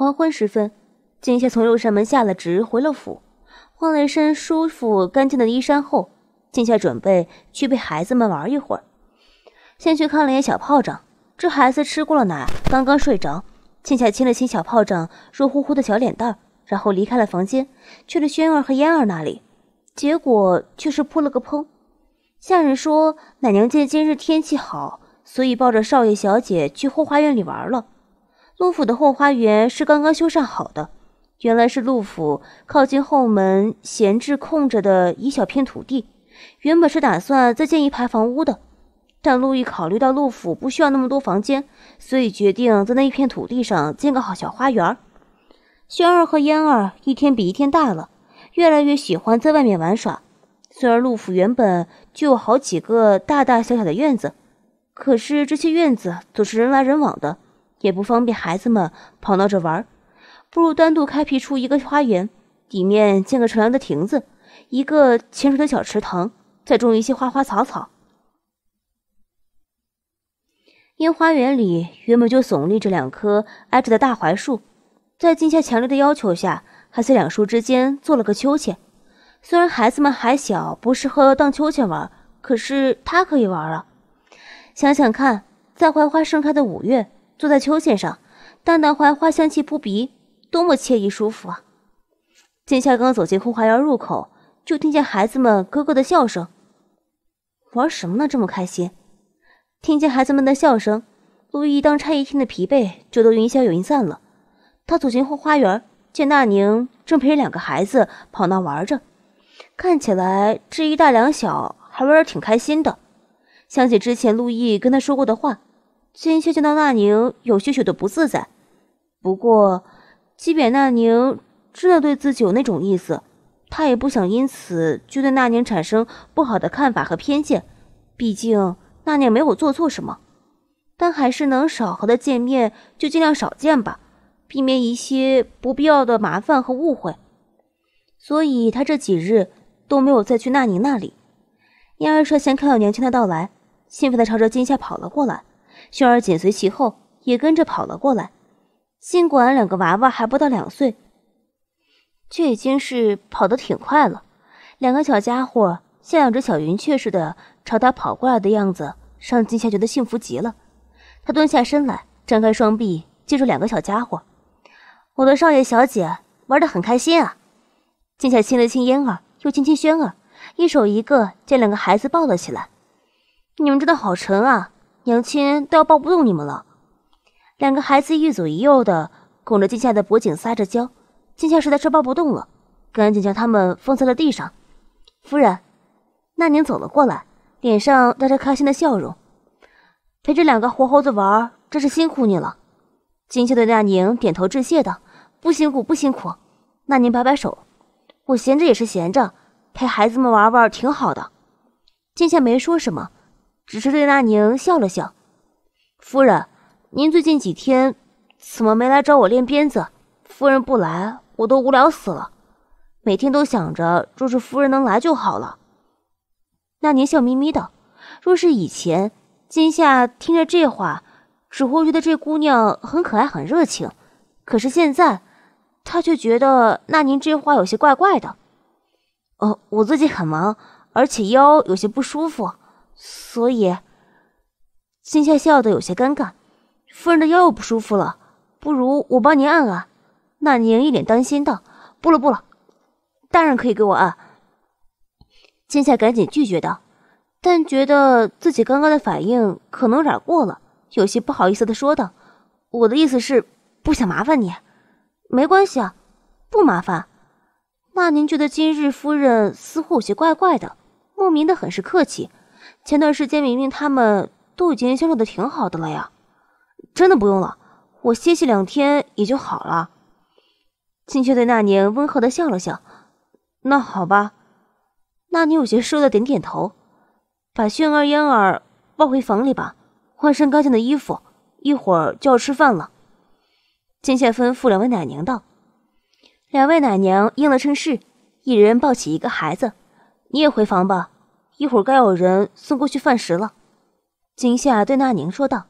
黄昏时分，静夏从六扇门下了职，回了府，换了一身舒服干净的衣衫后，静夏准备去陪孩子们玩一会儿。先去看了眼小炮仗，这孩子吃过了奶，刚刚睡着，静下亲了亲小炮仗肉乎乎的小脸蛋，然后离开了房间，去了轩儿和嫣儿那里，结果却是扑了个空。下人说奶娘见今日天气好，所以抱着少爷小姐去后花园里玩了。陆府的后花园是刚刚修缮好的，原来是陆府靠近后门闲置空着的一小片土地，原本是打算再建一排房屋的，但陆毅考虑到陆府不需要那么多房间，所以决定在那一片土地上建个好小花园。轩儿和嫣儿一天比一天大了，越来越喜欢在外面玩耍。虽然陆府原本就有好几个大大小小的院子，可是这些院子总是人来人往的。也不方便孩子们跑闹着玩不如单独开辟出一个花园，里面建个乘凉的亭子，一个浅水的小池塘，再种一些花花草草。因花园里原本就耸立着两棵挨着的大槐树，在金夏强烈的要求下，还在两树之间做了个秋千。虽然孩子们还小，不适合荡秋千玩可是他可以玩啊！想想看，在槐花盛开的五月。坐在秋千上，淡淡槐花香气扑鼻，多么惬意舒服啊！金夏刚走进后花园入口，就听见孩子们咯咯的笑声，玩什么呢？这么开心？听见孩子们的笑声，陆毅当差一天的疲惫就都云消云散了。他走进后花园，见大宁正陪着两个孩子跑那玩着，看起来这一大两小还玩的挺开心的。想起之前陆毅跟他说过的话。金夏见到娜宁，有些许的不自在。不过，即便娜宁真的对自己有那种意思，他也不想因此就对娜宁产生不好的看法和偏见。毕竟那宁没有做错什么，但还是能少和他见面就尽量少见吧，避免一些不必要的麻烦和误会。所以，他这几日都没有再去那宁那里。燕儿率先看到娘亲的到来，兴奋地朝着金夏跑了过来。萱儿紧随其后，也跟着跑了过来。尽管两个娃娃还不到两岁，却已经是跑得挺快了。两个小家伙像养着小云雀似的朝他跑过来的样子，让静夏觉得幸福极了。她蹲下身来，张开双臂，接住两个小家伙。我的少爷小姐玩得很开心啊！静夏亲了亲嫣儿，又亲亲萱儿，一手一个，将两个孩子抱了起来。你们真的好沉啊！娘亲都要抱不动你们了，两个孩子一左一右的拱着静夏的脖颈撒着娇，静夏实在是抱不动了，赶紧将他们放在了地上。夫人，那宁走了过来，脸上带着开心的笑容，陪着两个活猴子玩，真是辛苦你了。静夏对那宁点头致谢道：“不辛苦，不辛苦。”那宁摆摆手：“我闲着也是闲着，陪孩子们玩玩挺好的。”静夏没说什么。只是对那宁笑了笑。夫人，您最近几天怎么没来找我练鞭子？夫人不来，我都无聊死了。每天都想着，若是夫人能来就好了。那宁笑眯眯的。若是以前，今夏听着这话，只会觉得这姑娘很可爱、很热情。可是现在，他却觉得那宁这话有些怪怪的。哦，我最近很忙，而且腰有些不舒服。所以，金夏笑得有些尴尬。夫人的腰又不舒服了，不如我帮您按按。那宁一脸担心道：“不了不了，大人可以给我按。”金夏赶紧拒绝道，但觉得自己刚刚的反应可能有点过了，有些不好意思的说道：“我的意思是不想麻烦你，没关系啊，不麻烦。”那宁觉得今日夫人似乎有些怪怪的，莫名的很是客气。前段时间明明他们都已经销售的挺好的了呀，真的不用了，我歇息两天也就好了。金雀对那年温和的笑了笑。那好吧。那年有些瘦的点点头，把炫儿、嫣儿抱回房里吧，换身干净的衣服，一会儿就要吃饭了。金雀吩咐两位奶娘道：“两位奶娘应了声是，一人抱起一个孩子，你也回房吧。”一会儿该有人送过去饭食了，金夏对纳宁说道。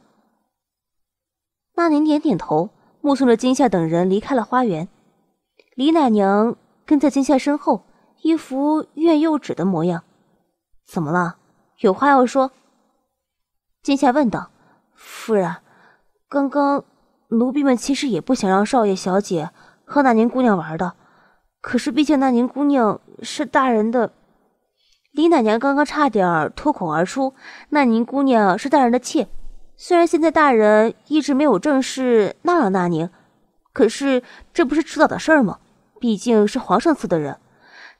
纳宁点点头，目送着金夏等人离开了花园。李奶娘跟在金夏身后，一副怨又止的模样。怎么了？有话要说？金夏问道。夫人，刚刚奴婢们其实也不想让少爷小姐和纳宁姑娘玩的，可是毕竟纳宁姑娘是大人的。李奶娘刚刚差点脱口而出：“那宁姑娘是大人的妾。虽然现在大人一直没有正式纳了那宁，可是这不是迟早的事吗？毕竟是皇上赐的人，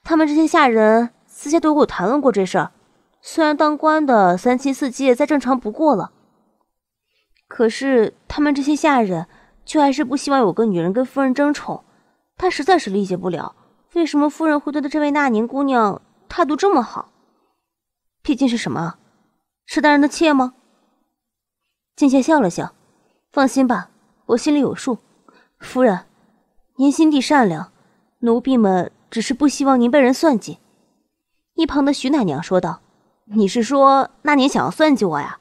他们这些下人私下都跟我谈论过这事儿。虽然当官的三妻四妾再正常不过了，可是他们这些下人却还是不希望有个女人跟夫人争宠。他实在是理解不了，为什么夫人会对这位那宁姑娘……”态度这么好，毕竟是什么？是大人的妾吗？静香笑了笑，放心吧，我心里有数。夫人，您心地善良，奴婢们只是不希望您被人算计。一旁的徐奶娘说道：“你是说那年想要算计我呀？”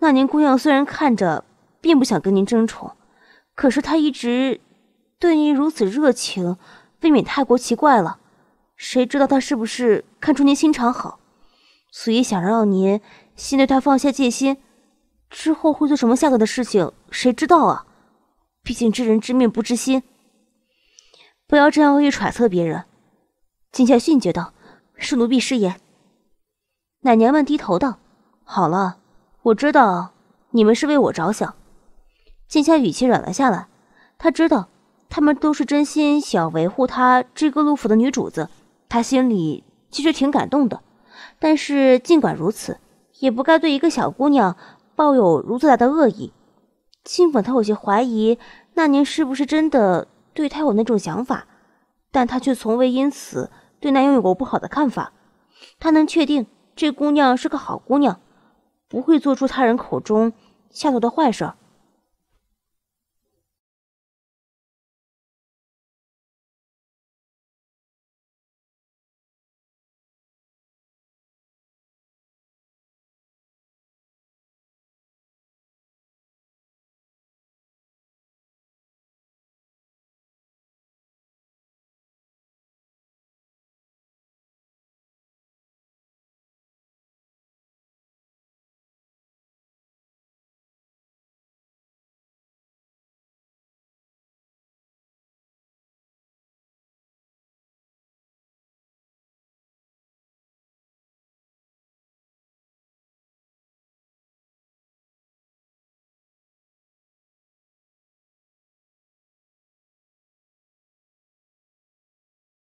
那年姑娘虽然看着并不想跟您争宠，可是她一直对您如此热情，未免太过奇怪了。谁知道他是不是看出您心肠好，所以想让您先对他放下戒心，之后会做什么下作的事情，谁知道啊？毕竟知人知面不知心，不要这样恶意揣测别人。今夏训诫道：“是奴婢失言。”奶娘们低头道：“好了，我知道你们是为我着想。”锦夏语气软了下来，她知道他们都是真心想维护她这个陆府的女主子。他心里其实挺感动的，但是尽管如此，也不该对一个小姑娘抱有如此大的恶意。尽管他有些怀疑那年是不是真的对他有那种想法，但他却从未因此对那永有过不好的看法。他能确定这姑娘是个好姑娘，不会做出他人口中下头的坏事。